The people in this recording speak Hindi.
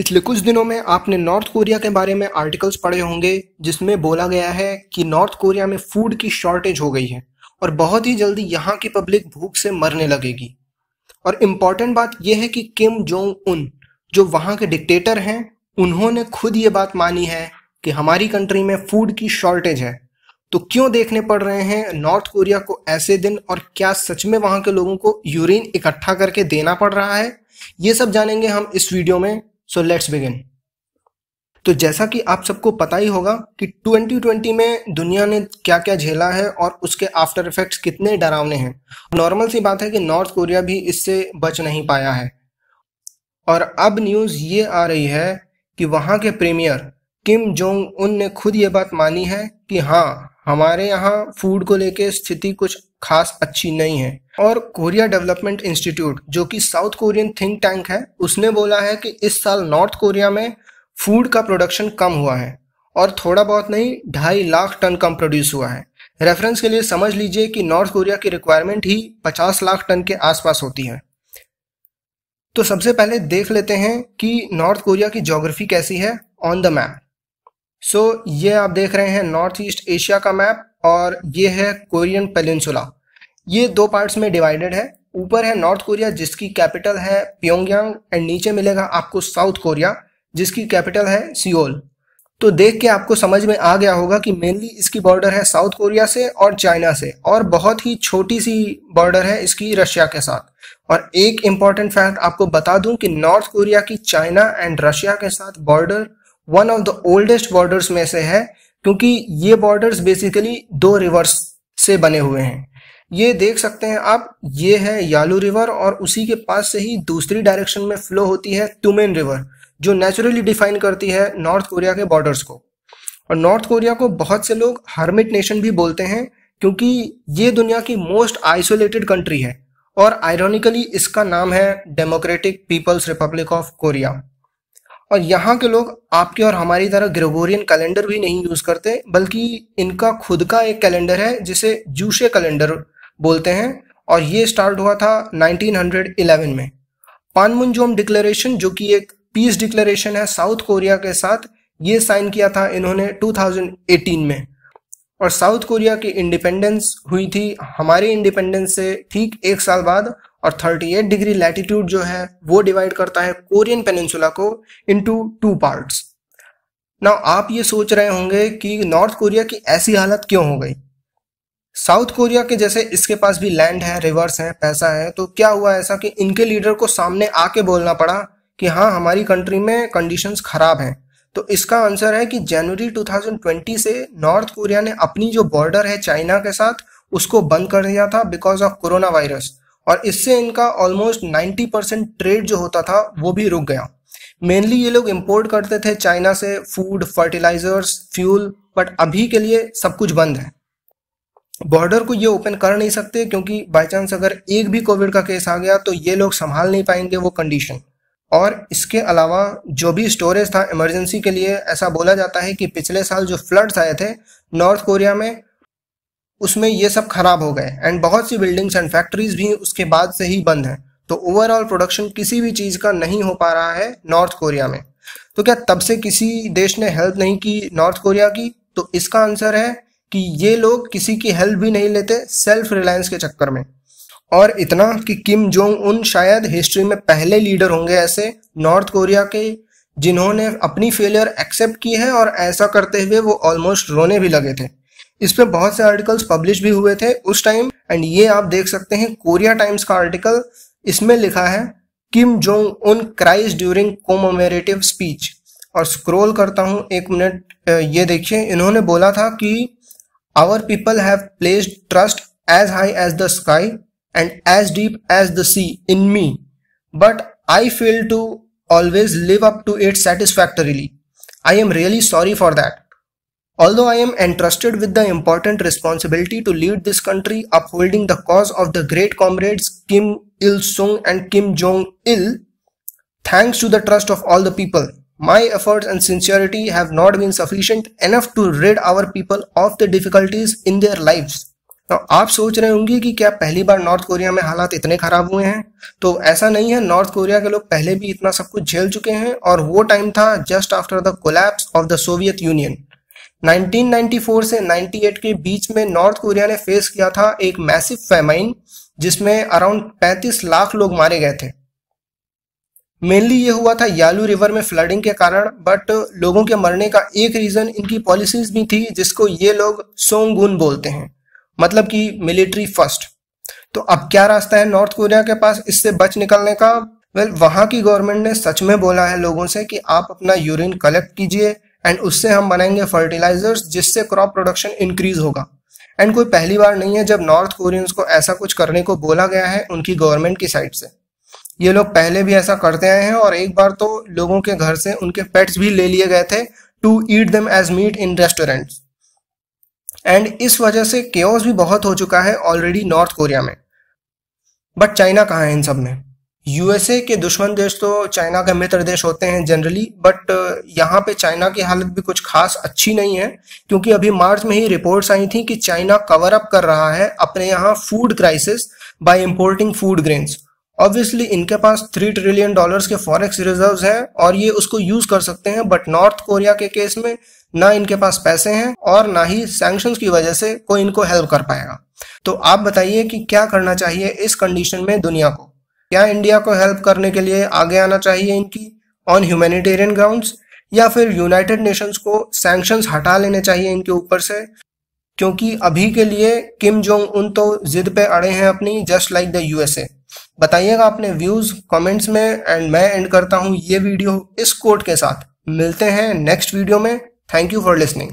पिछले कुछ दिनों में आपने नॉर्थ कोरिया के बारे में आर्टिकल्स पढ़े होंगे जिसमें बोला गया है कि नॉर्थ कोरिया में फूड की शॉर्टेज हो गई है और बहुत ही जल्दी यहाँ की पब्लिक भूख से मरने लगेगी और इम्पॉर्टेंट बात यह है कि किम जोंग उन जो वहाँ के डिक्टेटर हैं उन्होंने खुद ये बात मानी है कि हमारी कंट्री में फूड की शॉर्टेज है तो क्यों देखने पड़ रहे हैं नॉर्थ कोरिया को ऐसे दिन और क्या सच में वहां के लोगों को यूरिन इकट्ठा करके देना पड़ रहा है ये सब जानेंगे हम इस वीडियो में सो लेट्स बिगिन तो जैसा कि आप सबको पता ही होगा कि 2020 में दुनिया ने क्या क्या झेला है और उसके आफ्टर इफेक्ट्स कितने डरावने हैं नॉर्मल सी बात है कि नॉर्थ कोरिया भी इससे बच नहीं पाया है और अब न्यूज़ ये आ रही है कि वहाँ के प्रीमियर किम जोंग उन ने खुद ये बात मानी है कि हाँ हमारे यहाँ फूड को लेके स्थिति कुछ खास अच्छी नहीं है और कोरिया डेवलपमेंट इंस्टीट्यूट जो कि साउथ कोरियन थिंक टैंक है उसने बोला है कि इस साल नॉर्थ कोरिया में फूड का प्रोडक्शन कम हुआ है और थोड़ा बहुत नहीं ढाई लाख टन कम प्रोड्यूस हुआ है रेफरेंस के लिए समझ लीजिए कि नॉर्थ कोरिया की रिक्वायरमेंट ही पचास लाख टन के आसपास होती है तो सबसे पहले देख लेते हैं कि नॉर्थ कोरिया की जोग्राफी कैसी है on the map so so, ये आप देख रहे हैं नॉर्थ ईस्ट एशिया का मैप और ये है कोरियन पेलिनसुला ये दो पार्ट्स में डिवाइडेड है ऊपर है नॉर्थ कोरिया जिसकी कैपिटल है प्योंगयांग एंड नीचे मिलेगा आपको साउथ कोरिया जिसकी कैपिटल है सियोल तो देख के आपको समझ में आ गया होगा कि मेनली इसकी बॉर्डर है साउथ कोरिया से और चाइना से और बहुत ही छोटी सी बॉर्डर है इसकी रशिया के साथ और एक इम्पॉर्टेंट फैक्ट आपको बता दूं कि नॉर्थ कोरिया की चाइना एंड रशिया के साथ border one of the oldest borders में से है क्योंकि ये बॉर्डर्स बेसिकली दो रिवर्स से बने हुए हैं ये देख सकते हैं आप ये है यालू रिवर और उसी के पास से ही दूसरी डायरेक्शन में फ्लो होती है तुमेन रिवर जो नेचुरली डिफाइन करती है नॉर्थ कोरिया के बॉर्डर्स को और नॉर्थ कोरिया को बहुत से लोग हर्मिट नेशन भी बोलते हैं क्योंकि ये दुनिया की मोस्ट आइसोलेटेड कंट्री है और आयरोनिकली इसका नाम है Democratic People's Republic of Korea और यहाँ के लोग आपके और हमारी तरह ग्रेगोरियन कैलेंडर भी नहीं यूज़ करते बल्कि इनका खुद का एक कैलेंडर है जिसे जूशे कैलेंडर बोलते हैं और ये स्टार्ट हुआ था 1911 में पानमुनजोम डिक्लेरेशन जो कि एक पीस डिक्लेरेशन है साउथ कोरिया के साथ ये साइन किया था इन्होंने 2018 में और साउथ कोरिया की इंडिपेंडेंस हुई थी हमारे इंडिपेंडेंस से ठीक एक साल बाद और 38 डिग्री लैटिट्यूड जो है वो डिवाइड करता है कोरियन पेनिनसुला को इनटू टू पार्ट्स ना आप ये सोच रहे होंगे कि नॉर्थ कोरिया की ऐसी हालत क्यों हो गई साउथ कोरिया के जैसे इसके पास भी लैंड है रिवर्स है पैसा है तो क्या हुआ ऐसा कि इनके लीडर को सामने आके बोलना पड़ा कि हाँ हमारी कंट्री में कंडीशंस खराब हैं तो इसका आंसर है कि जनवरी 2020 से नॉर्थ कोरिया ने अपनी जो बॉर्डर है चाइना के साथ उसको बंद कर दिया था बिकॉज ऑफ कोरोना वायरस और इससे इनका ऑलमोस्ट 90 परसेंट ट्रेड जो होता था वो भी रुक गया मेनली ये लोग इम्पोर्ट करते थे चाइना से फूड फर्टिलाइजर्स फ्यूल बट अभी के लिए सब कुछ बंद है बॉर्डर को ये ओपन कर नहीं सकते क्योंकि बाई चांस अगर एक भी कोविड का केस आ गया तो ये लोग संभाल नहीं पाएंगे वो कंडीशन और इसके अलावा जो भी स्टोरेज था इमरजेंसी के लिए ऐसा बोला जाता है कि पिछले साल जो फ्लड्स आए थे नॉर्थ कोरिया में उसमें ये सब खराब हो गए एंड बहुत सी बिल्डिंग्स एंड फैक्ट्रीज भी उसके बाद से ही बंद हैं तो ओवरऑल प्रोडक्शन किसी भी चीज़ का नहीं हो पा रहा है नॉर्थ कोरिया में तो क्या तब से किसी देश ने हेल्प नहीं की नॉर्थ कोरिया की तो इसका आंसर है कि ये लोग किसी की हेल्प भी नहीं लेते सेल्फ रिलायंस के चक्कर में और इतना कि किम जोंग उन शायद हिस्ट्री में पहले लीडर होंगे ऐसे नॉर्थ कोरिया के जिन्होंने अपनी फेलियर एक्सेप्ट की है और ऐसा करते हुए वो ऑलमोस्ट रोने भी लगे थे इस पे बहुत से आर्टिकल्स पब्लिश भी हुए थे उस टाइम एंड ये आप देख सकते हैं कोरिया टाइम्स का आर्टिकल इसमें लिखा है Kim Jong Un cries during commemorative speech और स्क्रोल करता हूँ एक मिनट ये देखिए इन्होंने बोला था कि our people have placed trust as high as the sky and as deep as the sea in me but I feel to always live up to it satisfactorily I am really sorry for that Although I am entrusted with the important responsibility to lead this country upholding the cause of the great comrades Kim Il-sung and Kim Jong-il, thanks to the trust of all the people, my efforts and sincerity have not been sufficient enough to rid our people of the difficulties in their lives. Now, आप सोच रहे होंगे कि क्या पहली बार नॉर्थ कोरिया में हालात इतने खराब हुए हैं तो ऐसा नहीं है नॉर्थ कोरिया के लोग पहले भी इतना सब कुछ झेल चुके हैं और वो टाइम था just after the collapse of the Soviet Union 1994 से 98 के बीच में नॉर्थ कोरिया ने फेस किया था एक मैसिव फेमाइन जिसमें अराउंड 35 लाख लोग मारे गए थे मेनली ये हुआ था यालू रिवर में फ्लडिंग के कारण बट लोगों के मरने का एक रीजन इनकी पॉलिसीज भी थी जिसको ये लोग सोंगुन बोलते हैं मतलब कि मिलिट्री फर्स्ट तो अब क्या रास्ता है नॉर्थ कोरिया के पास इससे बच निकलने का वेल well, वहां की गवर्नमेंट ने सच में बोला है लोगों से कि आप अपना यूरिन कलेक्ट कीजिए एंड उससे हम बनाएंगे फर्टिलाइजर्स जिससे क्रॉप प्रोडक्शन इंक्रीज होगा एंड कोई पहली बार नहीं है जब नॉर्थ कोरियंस को ऐसा कुछ करने को बोला गया है उनकी गवर्नमेंट की साइड से ये लोग पहले भी ऐसा करते आए हैं और एक बार तो लोगों के घर से उनके पेट्स भी ले लिए गए थे to eat them as meet in restaurants and इस वजह से केओस भी बहुत हो चुका है ऑलरेडी नॉर्थ कोरिया में बट चाइना कहाँ है इन सब में यूएसए के दुश्मन देश तो चाइना के मित्र देश होते हैं जनरली बट uh, यहाँ पे चाइना की हालत भी कुछ खास अच्छी नहीं है क्योंकि अभी मार्च में ही रिपोर्ट्स आई थी कि चाइना कवर अप कर रहा है अपने यहाँ food crisis by importing food grains obviously इनके पास थ्री ट्रिलियन डॉलर्स के फॉरेक्स रिजर्व हैं और ये उसको यूज कर सकते हैं बट नॉर्थ कोरिया के केस में ना इनके पास पैसे हैं और ना ही सैंक्शंस की वजह से कोई इनको हेल्प कर पाएगा तो आप बताइए कि क्या करना चाहिए इस कंडीशन में दुनिया को क्या इंडिया को हेल्प करने के लिए आगे आना चाहिए इनकी ऑन ह्यूमैनिटेरियन ग्राउंड्स या फिर यूनाइटेड नेशंस को सैंक्शंस हटा लेने चाहिए इनके ऊपर से क्योंकि अभी के लिए किम जोंग उन तो जिद पे अड़े हैं अपनी जस्ट लाइक द यूएसए बताइएगा अपने व्यूज कमेंट्स में एंड मैं एंड करता हूं ये वीडियो इस कोट के साथ मिलते हैं नेक्स्ट वीडियो में थैंक यू फॉर लिसनिंग